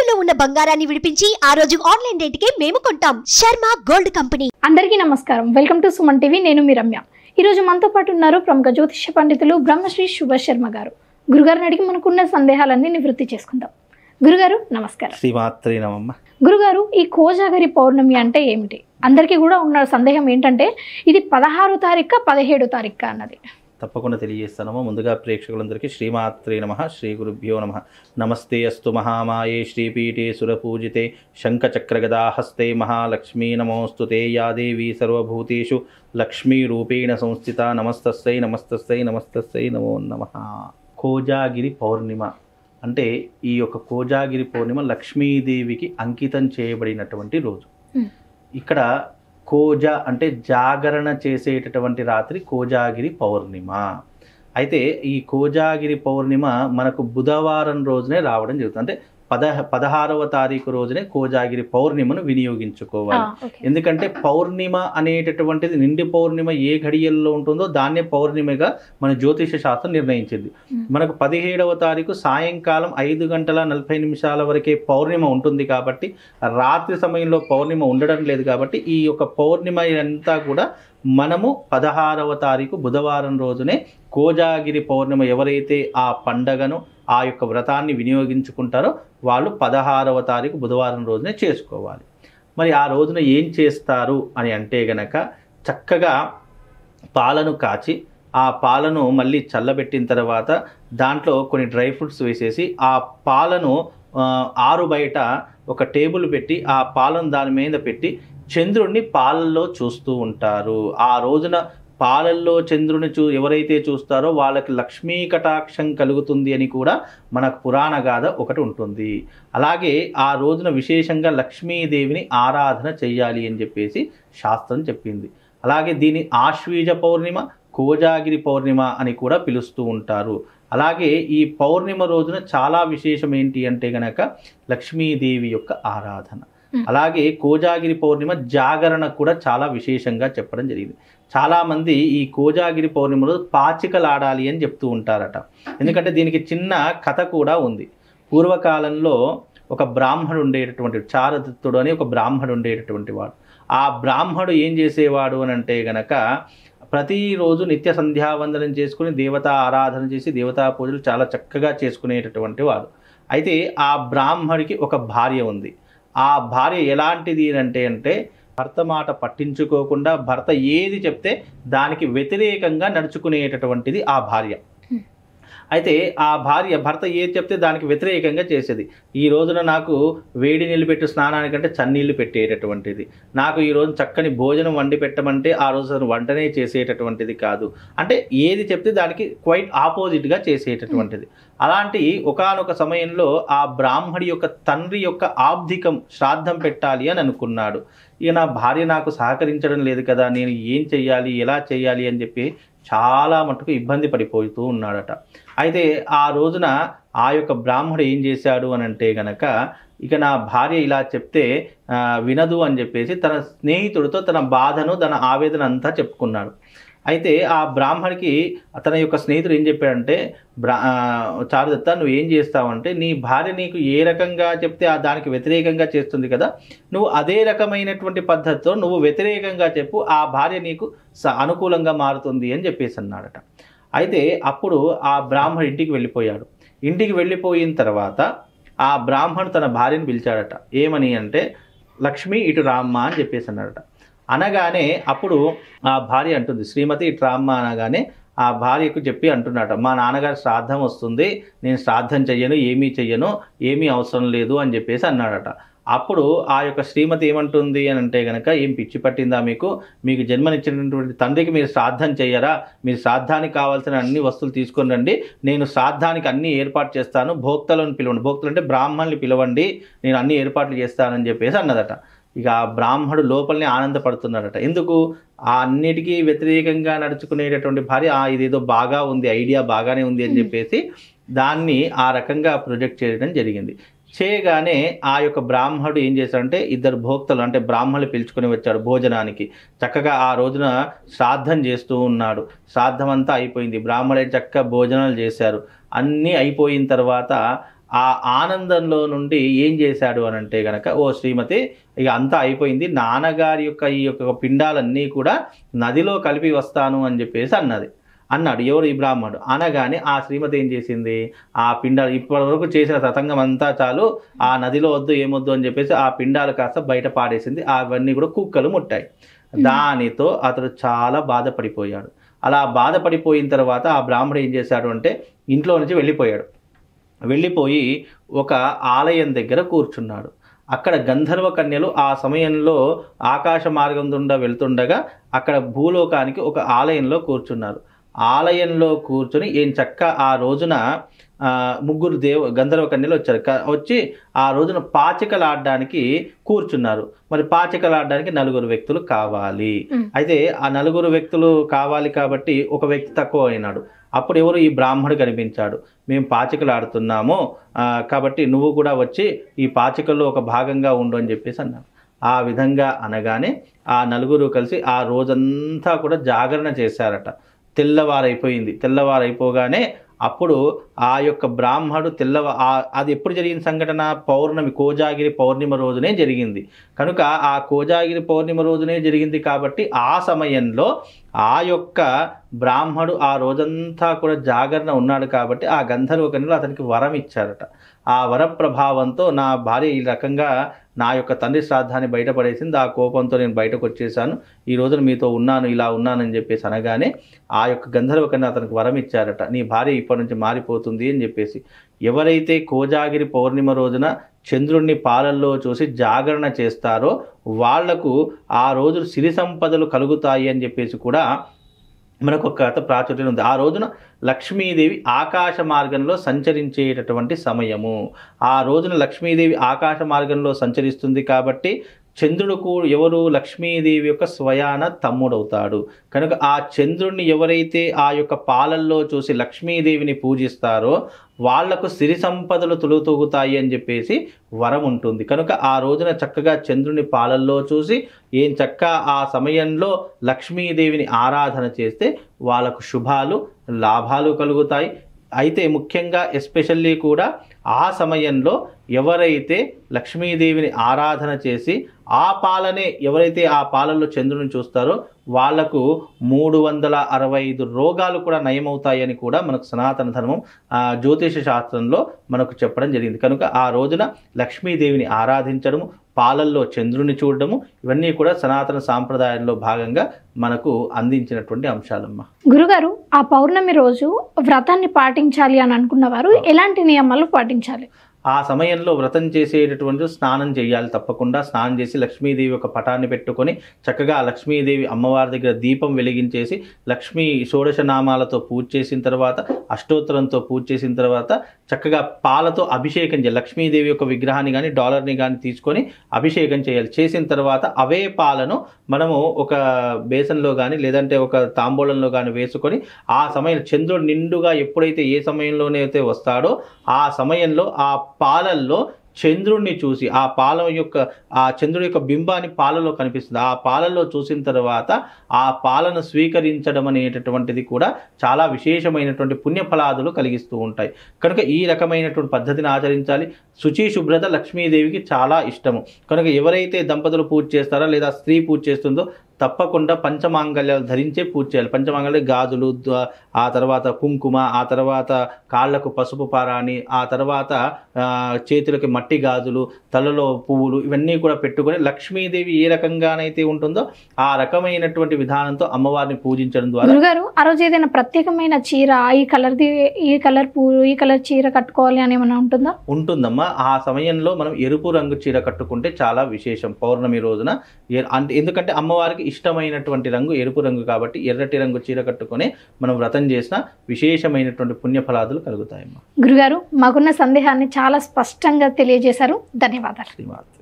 తాకట్టులో ఉన్న బంగారాన్ని విడిపించి ఆ రోజు ఆన్లైన్ రేటుకే మేము కొంటాం శర్మ గోల్డ్ కంపెనీ అందరికీ నమస్కారం వెల్కమ్ టు సుమన్ టీవీ నేను మీ రమ్య ఈ రోజు మనతో పాటు ఉన్నారు ప్రముఖ జ్యోతిష పండితులు బ్రహ్మశ్రీ సుభాష్ శర్మ గారు గురుగారిని అడిగి మనకున్న సందేహాలన్నీ నివృత్తి చేసుకుందాం గురుగారు నమస్కారం శ్రీమాత్రి నమమ్మ గురుగారు ఈ కోజాగరి పౌర్ణమి అంటే ఏమిటి అందరికీ కూడా ఉన్న సందేహం ఏంటంటే ఇది పదహారు తారీఖు పదిహేడు తారీఖు అన్నది తప్పకుండా తెలియజేస్తానమ్మా ముందుగా ప్రేక్షకులందరికీ శ్రీమాత్రే నమ శ్రీ గురుభ్యో నమ నమస్తే అస్తు మహామాయే శ్రీపీఠే సురపూజితే శంఖచక్రగదాహస్తే మహాలక్ష్మీ నమోస్తు యా దేవీ సర్వభూతేషు లక్ష్మీరూపేణ సంస్థిత నమస్తస్సై నమస్తస్సై నమస్తస్సై నమో నమ కోజాగిరి పౌర్ణిమ అంటే ఈ యొక్క కోజాగిరి పౌర్ణిమ లక్ష్మీదేవికి అంకితం చేయబడినటువంటి రోజు ఇక్కడ కోజ అంటే జాగరణ చేసేటటువంటి రాత్రి కోజాగిరి పౌర్ణిమ అయితే ఈ కోజాగిరి పౌర్ణిమ మనకు బుధవారం రోజునే రావడం జరుగుతుంది అంటే పదహ పదహారవ తారీఖు రోజునే కోజాగిరి పౌర్ణిమను వినియోగించుకోవాలి ఎందుకంటే పౌర్ణిమ అనేటటువంటిది నిండి పౌర్ణిమ ఏ ఘడియల్లో ఉంటుందో దాన్నే పౌర్ణిమగా మన జ్యోతిష శాస్త్రం నిర్ణయించింది మనకు పదిహేడవ తారీఖు సాయంకాలం ఐదు గంటల నలభై నిమిషాల వరకే పౌర్ణిమ ఉంటుంది కాబట్టి రాత్రి సమయంలో పౌర్ణిమ ఉండడం లేదు కాబట్టి ఈ యొక్క పౌర్ణిమ అంతా కూడా మనము పదహారవ తారీఖు బుధవారం రోజునే కోజాగిరి పౌర్ణిమ ఎవరైతే ఆ పండగను ఆ యొక్క వ్రతాన్ని వినియోగించుకుంటారో వాళ్ళు పదహారవ తారీఖు బుధవారం రోజునే చేసుకోవాలి మరి ఆ రోజున ఏం చేస్తారు అని అంటే గనక చక్కగా పాలను కాచి ఆ పాలను మళ్ళీ చల్లబెట్టిన తర్వాత దాంట్లో కొన్ని డ్రై ఫ్రూట్స్ వేసేసి ఆ పాలను ఆరు బయట ఒక టేబుల్ పెట్టి ఆ పాలను దాని మీద పెట్టి చంద్రుడిని పాలల్లో చూస్తూ ఉంటారు ఆ రోజున పాలల్లో చంద్రుని చూ ఎవరైతే చూస్తారో వాళ్ళకి లక్ష్మీ కటాక్షం కలుగుతుంది అని కూడా మనకు పురాణ గాథ ఒకటి ఉంటుంది అలాగే ఆ రోజున విశేషంగా లక్ష్మీదేవిని ఆరాధన చేయాలి అని చెప్పేసి శాస్త్రం చెప్పింది అలాగే దీని ఆశ్వీజ పౌర్ణిమ కోజాగిరి పౌర్ణిమ అని కూడా పిలుస్తూ ఉంటారు అలాగే ఈ పౌర్ణిమ రోజున చాలా విశేషం ఏంటి అంటే గనక లక్ష్మీదేవి యొక్క ఆరాధన అలాగే కోజాగిరి పౌర్ణిమ జాగరణ కూడా చాలా విశేషంగా చెప్పడం జరిగింది చాలామంది ఈ కోజాగిరి పౌర్ణిమలో పాచికలాడాలి అని చెప్తూ ఉంటారట ఎందుకంటే దీనికి చిన్న కథ కూడా ఉంది పూర్వకాలంలో ఒక బ్రాహ్మడు ఉండేటటువంటి చారదత్తుడు అని ఒక బ్రాహ్మడు ఉండేటటువంటి వాడు ఆ బ్రాహ్మడు ఏం చేసేవాడు అని అంటే గనక ప్రతిరోజు నిత్య సంధ్యావందనం చేసుకుని దేవతా ఆరాధన చేసి దేవతా పూజలు చాలా చక్కగా చేసుకునేటటువంటి వాడు అయితే ఆ బ్రాహ్మడికి ఒక భార్య ఉంది ఆ భార్య ఎలాంటిది అంటే అంటే భర్త మాట పట్టించుకోకుండా భర్త ఏది చెప్తే దానికి వ్యతిరేకంగా నడుచుకునేటటువంటిది ఆ భార్య అయితే ఆ భార్య భర్త ఏది చెప్తే దానికి వ్యతిరేకంగా చేసేది ఈ రోజున నాకు వేడి నీళ్ళు పెట్టి స్నానానికంటే చన్నీళ్ళు పెట్టేటటువంటిది నాకు ఈరోజు చక్కని భోజనం వండి పెట్టమంటే ఆ రోజు అతను వంటనే చేసేటటువంటిది కాదు అంటే ఏది చెప్తే దానికి క్వైట్ ఆపోజిట్గా చేసేటటువంటిది అలాంటి ఒకనొక సమయంలో ఆ బ్రాహ్మడి యొక్క తండ్రి యొక్క ఆబ్ధికం శ్రాద్ధం పెట్టాలి అని అనుకున్నాడు ఇక నా భార్య నాకు సహకరించడం లేదు కదా నేను ఏం చెయ్యాలి ఎలా చేయాలి అని చెప్పి చాలా మటుకు ఇబ్బంది పడిపోతూ ఉన్నాడట అయితే ఆ రోజున ఆ యొక్క బ్రాహ్మడు ఏం చేశాడు అని అంటే గనక ఇక నా భార్య ఇలా చెప్తే వినదు అని చెప్పేసి తన స్నేహితుడితో తన బాధను తన ఆవేదన అంతా చెప్పుకున్నాడు అయితే ఆ బ్రాహ్మణికి అతని యొక్క స్నేహితుడు ఏం చెప్పాడంటే బ్రా చారుదత్త నువ్వు ఏం చేస్తావంటే నీ భార్య నీకు ఏ రకంగా చెప్తే ఆ దానికి వ్యతిరేకంగా చేస్తుంది కదా నువ్వు అదే రకమైనటువంటి పద్ధతితో నువ్వు వ్యతిరేకంగా చెప్పు ఆ భార్య నీకు అనుకూలంగా మారుతుంది అని చెప్పేసి అన్నాడట అయితే అప్పుడు ఆ బ్రాహ్మడు ఇంటికి వెళ్ళిపోయాడు ఇంటికి వెళ్ళిపోయిన తర్వాత ఆ బ్రాహ్మణ్ తన భార్యను పిలిచాడట ఏమని అంటే లక్ష్మి ఇటు రామ్మ అని చెప్పేసి అన్నాడట అనగానే అప్పుడు ఆ భార్య అంటుంది శ్రీమతి ట్రామ్మ అనగానే ఆ భార్యకు చెప్పి అంటున్నాడు మా నాన్నగారు శ్రాద్ధం వస్తుంది నేను శ్రాద్ధం చెయ్యను ఏమీ చెయ్యను ఏమీ అవసరం లేదు అని చెప్పేసి అన్నాడట అప్పుడు ఆ యొక్క శ్రీమతి ఏమంటుంది అని అంటే కనుక ఏం పిచ్చి పట్టిందా మీకు మీకు జన్మనిచ్చినటువంటి తండ్రికి మీరు శ్రాద్ధం చేయరా మీరు శ్రాద్ధానికి కావాల్సిన అన్ని వస్తువులు తీసుకొని రండి నేను శ్రాద్ధానికి అన్ని ఏర్పాటు చేస్తాను భోక్తలను పిలవండి భోక్తలు అంటే బ్రాహ్మణులు పిలవండి నేను అన్ని ఏర్పాట్లు చేస్తానని చెప్పేసి అన్నదట ఇక ఆ బ్రాహ్మడు లోపలనే ఆనందపడుతున్నాడట ఎందుకు ఆ అన్నిటికీ వ్యతిరేకంగా నడుచుకునేటటువంటి భార్య ఇదేదో బాగా ఉంది ఐడియా బాగానే ఉంది అని చెప్పేసి దాన్ని ఆ రకంగా ప్రొజెక్ట్ చేయడం జరిగింది చేయగానే ఆ యొక్క బ్రాహ్మడు ఏం చేశాడంటే ఇద్దరు భోక్తలు అంటే బ్రాహ్మణులు పిలుచుకుని వచ్చాడు భోజనానికి చక్కగా ఆ రోజున శ్రాద్ధం చేస్తూ ఉన్నాడు శ్రాద్ధం అంతా అయిపోయింది బ్రాహ్మణులే చక్కగా భోజనాలు చేశారు అన్నీ అయిపోయిన తర్వాత ఆ ఆనందంలో నుండి ఏం చేశాడు అని అంటే కనుక ఓ శ్రీమతి ఇక అంతా అయిపోయింది నాన్నగారి యొక్క ఈ యొక్క పిండాలన్నీ కూడా నదిలో కలిపి వస్తాను అని చెప్పేసి అన్నది అన్నాడు ఎవరు ఈ బ్రాహ్మణుడు అనగానే ఆ శ్రీమతి ఏం చేసింది ఆ పిండాలు ఇప్పటివరకు చేసిన సతంగం అంతా చాలు ఆ నదిలో వద్దు ఏమొద్దు అని చెప్పేసి ఆ పిండాలు కాస్త బయట పాడేసింది అవన్నీ కూడా కుక్కలు ముట్టాయి దానితో అతడు చాలా బాధపడిపోయాడు అలా బాధపడిపోయిన తర్వాత ఆ బ్రాహ్మణుడు ఏం చేశాడు అంటే ఇంట్లో నుంచి వెళ్ళిపోయాడు వెళ్ళిపోయి ఒక ఆలయం దగ్గర కూర్చున్నాడు అక్కడ గంధర్వ కన్యలు ఆ సమయంలో ఆకాశ మార్గం దుండా వెళ్తుండగా అక్కడ భూలోకానికి ఒక ఆలయంలో కూర్చున్నారు ఆలయంలో కూర్చుని ఏం చక్క ఆ రోజున ముగ్గురు దేవ గంధర్వ కన్యలు వచ్చారు వచ్చి ఆ రోజున పాచికలు ఆడడానికి కూర్చున్నారు మరి పాచికలు ఆడడానికి నలుగురు వ్యక్తులు కావాలి అయితే ఆ నలుగురు వ్యక్తులు కావాలి కాబట్టి ఒక వ్యక్తి తక్కువ అయినాడు అప్పుడు ఎవరు ఈ బ్రాహ్మడు కనిపించాడు మేము పాచికలు ఆడుతున్నాము కాబట్టి నువ్వు కూడా వచ్చి ఈ పాచికల్లో ఒక భాగంగా ఉండు అని చెప్పేసి అన్నాడు ఆ విధంగా అనగానే ఆ నలుగురు కలిసి ఆ రోజంతా కూడా జాగరణ చేశారట తెల్లవారైపోయింది తెల్లవారైపోగానే అప్పుడు ఆ యొక్క బ్రాహ్మడు తెల్లవ అది ఎప్పుడు జరిగిన సంఘటన పౌర్ణమి కోజాగిరి పౌర్ణిమ రోజునే జరిగింది కనుక ఆ కోజాగిరి పౌర్ణిమ రోజునే జరిగింది కాబట్టి ఆ సమయంలో ఆ యొక్క బ్రాహ్మడు ఆ రోజంతా కూడా జాగరణ ఉన్నాడు కాబట్టి ఆ కన్యలు అతనికి వరం ఇచ్చారట ఆ వర ప్రభావంతో నా భార్య ఈ రకంగా నా యొక్క తండ్రి శ్రాద్ధాన్ని బయటపడేసింది ఆ కోపంతో నేను బయటకు వచ్చేసాను ఈ రోజున మీతో ఉన్నాను ఇలా ఉన్నానని చెప్పేసి అనగానే ఆ యొక్క గంధర్వ కన్య అతనికి వరం ఇచ్చారట నీ భార్య ఇప్పటి నుంచి మారిపోతుంది అని చెప్పేసి ఎవరైతే కోజాగిరి పౌర్ణిమ రోజున చంద్రుణ్ణి పాలల్లో చూసి జాగరణ చేస్తారో వాళ్లకు ఆ రోజు సిరి సంపదలు కలుగుతాయి అని చెప్పేసి కూడా మనకు ఒక కథ ప్రాచుర్యం ఉంది ఆ రోజున లక్ష్మీదేవి ఆకాశ మార్గంలో సంచరించేటటువంటి సమయము ఆ రోజున లక్ష్మీదేవి ఆకాశ మార్గంలో సంచరిస్తుంది కాబట్టి చంద్రుడు కూడా ఎవరు లక్ష్మీదేవి యొక్క స్వయాన తమ్ముడవుతాడు కనుక ఆ చంద్రుణ్ణి ఎవరైతే ఆ యొక్క పాలల్లో చూసి లక్ష్మీదేవిని పూజిస్తారో వాళ్లకు సిరి సంపదలు తొలుతూగుతాయి అని చెప్పేసి వరం ఉంటుంది కనుక ఆ రోజున చక్కగా చంద్రుని పాలల్లో చూసి ఏం చక్క ఆ సమయంలో లక్ష్మీదేవిని ఆరాధన చేస్తే వాళ్ళకు శుభాలు లాభాలు కలుగుతాయి అయితే ముఖ్యంగా ఎస్పెషల్లీ కూడా ఆ సమయంలో ఎవరైతే లక్ష్మీదేవిని ఆరాధన చేసి ఆ పాలనే ఎవరైతే ఆ పాలల్లో చంద్రుని చూస్తారో వాళ్లకు మూడు వందల అరవై ఐదు రోగాలు కూడా నయమవుతాయని కూడా మనకు సనాతన ధర్మం జ్యోతిష శాస్త్రంలో మనకు చెప్పడం జరిగింది కనుక ఆ రోజున లక్ష్మీదేవిని ఆరాధించడము పాలల్లో చంద్రుని చూడడము ఇవన్నీ కూడా సనాతన సాంప్రదాయంలో భాగంగా మనకు అందించినటువంటి అంశాలమ్మ గురుగారు ఆ పౌర్ణమి రోజు వ్రతాన్ని పాటించాలి అని అనుకున్న వారు ఎలాంటి నియమాలు పాటించాలి ఆ సమయంలో వ్రతం చేసేటటువంటి స్నానం చేయాలి తప్పకుండా స్నానం చేసి లక్ష్మీదేవి యొక్క పటాన్ని పెట్టుకొని చక్కగా లక్ష్మీదేవి అమ్మవారి దగ్గర దీపం వెలిగించేసి లక్ష్మీ షోడశ నామాలతో పూజ చేసిన తర్వాత అష్టోత్తరంతో పూజ చేసిన తర్వాత చక్కగా పాలతో అభిషేకం చేయాలి లక్ష్మీదేవి యొక్క విగ్రహాన్ని కానీ డాలర్ని కానీ తీసుకొని అభిషేకం చేయాలి చేసిన తర్వాత అవే పాలను మనము ఒక బేసన్లో కానీ లేదంటే ఒక తాంబూలంలో కానీ వేసుకొని ఆ సమయంలో చంద్రుడు నిండుగా ఎప్పుడైతే ఏ సమయంలోనైతే వస్తాడో ఆ సమయంలో ఆ పాలల్లో చంద్రుణ్ణి చూసి ఆ పాల యొక్క ఆ చంద్రుడి యొక్క బింబాన్ని పాలలో కనిపిస్తుంది ఆ పాలలో చూసిన తర్వాత ఆ పాలను స్వీకరించడం అనేటటువంటిది కూడా చాలా విశేషమైనటువంటి పుణ్యఫలాదులు కలిగిస్తూ ఉంటాయి కనుక ఈ రకమైనటువంటి పద్ధతిని ఆచరించాలి శుచి శుభ్రత లక్ష్మీదేవికి చాలా ఇష్టము కనుక ఎవరైతే దంపతులు పూజ చేస్తారో లేదా స్త్రీ పూజ చేస్తుందో తప్పకుండా పంచమాంగళ్యాలు ధరించే పూజ చేయాలి పంచమాంగళ్యాలు గాజులు ఆ తర్వాత కుంకుమ ఆ తర్వాత కాళ్లకు పసుపు పారాణి ఆ తర్వాత చేతులకి మట్టి గాజులు తలలో పువ్వులు ఇవన్నీ కూడా పెట్టుకొని లక్ష్మీదేవి ఏ రకంగానైతే ఉంటుందో ఆ రకమైనటువంటి విధానంతో అమ్మవారిని పూజించడం ద్వారా గురుగారు ఆ రోజు ఏదైనా ప్రత్యేకమైన చీర ఈ కలర్ది ఈ కలర్ పువ్వు ఈ కలర్ చీర కట్టుకోవాలి అని ఏమైనా ఉంటుందా ఉంటుందమ్మా ఆ సమయంలో మనం ఎరుపు రంగు చీర కట్టుకుంటే చాలా విశేషం పౌర్ణమి రోజున అంటే ఎందుకంటే అమ్మవారికి ఇష్టమైనటువంటి రంగు ఎరుపు రంగు కాబట్టి ఎర్రటి రంగు చీర కట్టుకొని మనం వ్రతం చేసిన విశేషమైనటువంటి పుణ్యఫలాదులు కలుగుతాయమ్మా గురుగారు మాకున్న సందేహాన్ని చాలా స్పష్టంగా తెలియజేశారు ధన్యవాదాలు ధన్యవాదాలు